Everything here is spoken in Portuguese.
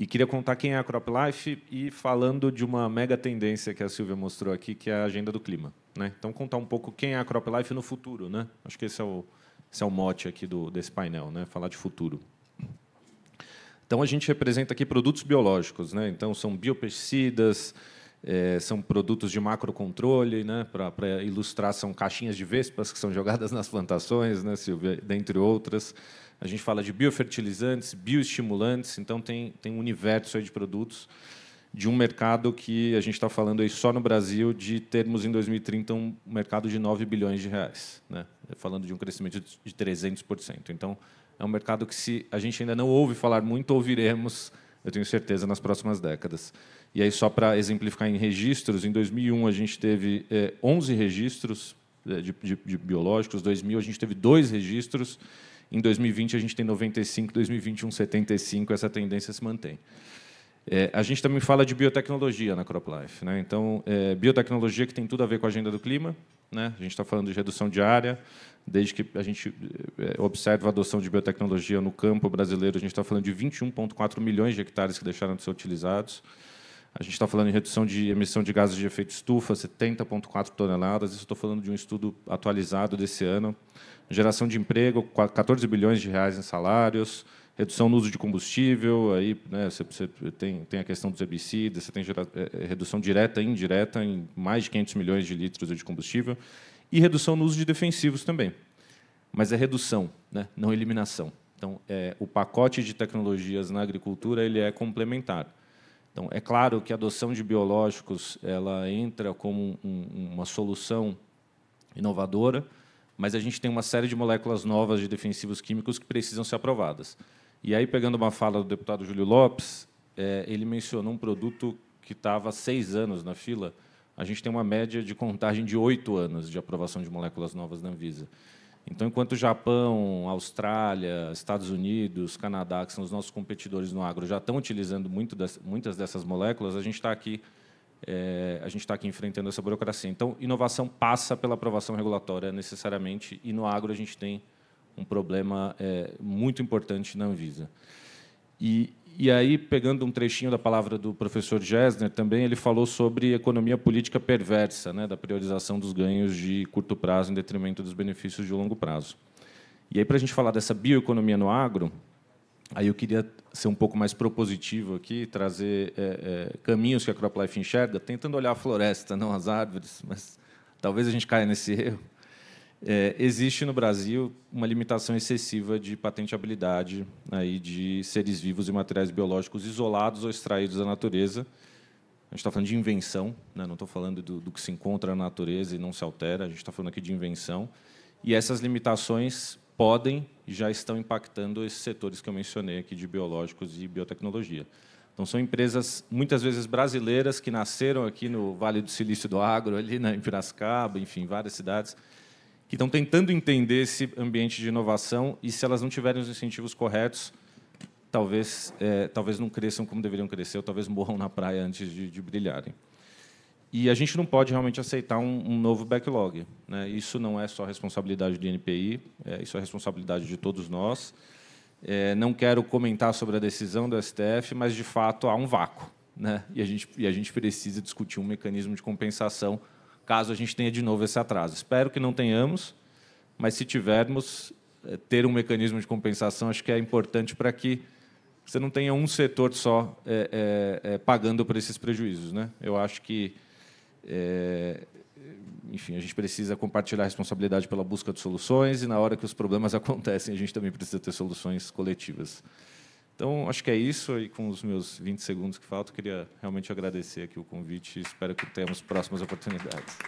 E queria contar quem é a Crop Life e falando de uma mega tendência que a Silvia mostrou aqui, que é a agenda do clima. Né? Então, contar um pouco quem é a Crop Life no futuro. Né? Acho que esse é o, esse é o mote aqui do, desse painel, né? falar de futuro. Então, a gente representa aqui produtos biológicos. Né? Então, são biopesticidas, é, são produtos de macrocontrole. Né? Para ilustrar, são caixinhas de vespas que são jogadas nas plantações, né, Silvia? Dentre outras. A gente fala de biofertilizantes, bioestimulantes, então tem, tem um universo aí de produtos de um mercado que a gente está falando aí só no Brasil de termos em 2030 um mercado de 9 bilhões de reais, né? falando de um crescimento de 300%. Então, é um mercado que se a gente ainda não ouve falar muito, ouviremos, eu tenho certeza, nas próximas décadas. E aí, só para exemplificar em registros, em 2001 a gente teve é, eh, 11 registros eh, de, de, de biológicos, 2000 a gente teve dois registros, em 2020, a gente tem 95, 2021, 75, essa tendência se mantém. É, a gente também fala de biotecnologia na CropLife. Né? Então, é, biotecnologia que tem tudo a ver com a agenda do clima. Né? A gente está falando de redução de área, desde que a gente é, é, observa a adoção de biotecnologia no campo brasileiro, a gente está falando de 21,4 milhões de hectares que deixaram de ser utilizados. A gente está falando em redução de emissão de gases de efeito estufa, 70,4 toneladas. Isso estou falando de um estudo atualizado desse ano. Geração de emprego, 14 bilhões de reais em salários. Redução no uso de combustível, aí né, você, você tem, tem a questão dos herbicidas, você tem gera, é, é, redução direta e indireta em mais de 500 milhões de litros de combustível. E redução no uso de defensivos também. Mas é redução, né, não eliminação. Então, é, o pacote de tecnologias na agricultura ele é complementar então, é claro que a adoção de biológicos ela entra como um, uma solução inovadora, mas a gente tem uma série de moléculas novas de defensivos químicos que precisam ser aprovadas. E aí, pegando uma fala do deputado Júlio Lopes, é, ele mencionou um produto que estava seis anos na fila. A gente tem uma média de contagem de oito anos de aprovação de moléculas novas na Anvisa. Então, enquanto o Japão, Austrália, Estados Unidos, Canadá, que são os nossos competidores no agro, já estão utilizando das, muitas dessas moléculas, a gente está aqui é, a gente está aqui enfrentando essa burocracia. Então, inovação passa pela aprovação regulatória necessariamente e no agro a gente tem um problema é, muito importante na Anvisa. E e aí, pegando um trechinho da palavra do professor Gessner também, ele falou sobre economia política perversa, né, da priorização dos ganhos de curto prazo em detrimento dos benefícios de longo prazo. E aí, para a gente falar dessa bioeconomia no agro, aí eu queria ser um pouco mais propositivo aqui, trazer é, é, caminhos que a CropLife enxerga, tentando olhar a floresta, não as árvores, mas talvez a gente caia nesse erro. É, existe no Brasil uma limitação excessiva de patenteabilidade aí né, de seres vivos e materiais biológicos isolados ou extraídos da natureza. A gente está falando de invenção, né? não estou falando do, do, que se encontra na natureza e não se altera, a gente está falando aqui de invenção. E essas limitações podem e já estão impactando esses setores que eu mencionei aqui de biológicos e biotecnologia. Então, são empresas, muitas vezes brasileiras, que nasceram aqui no Vale do Silício do Agro, ali na né, em Piracicaba, enfim, várias cidades, que estão tentando entender esse ambiente de inovação e se elas não tiverem os incentivos corretos, talvez é, talvez não cresçam como deveriam crescer, ou talvez morram na praia antes de, de brilharem. E a gente não pode realmente aceitar um, um novo backlog. Né? Isso não é só responsabilidade do INPI, é, isso é responsabilidade de todos nós. É, não quero comentar sobre a decisão do STF, mas de fato há um vácuo, né? E a gente e a gente precisa discutir um mecanismo de compensação caso a gente tenha de novo esse atraso. Espero que não tenhamos, mas se tivermos, eh, ter um mecanismo de compensação acho que é importante para que você não tenha um setor só é, é, é, pagando por esses prejuízos. Né? Eu acho que, eh, enfim, a gente precisa compartilhar a responsabilidade pela busca de soluções e, na hora que os problemas acontecem, a gente também precisa ter soluções coletivas. Então, acho que é isso. E com os meus 20 segundos que faltam, queria realmente agradecer aqui o convite e espero que tenhamos próximas oportunidades.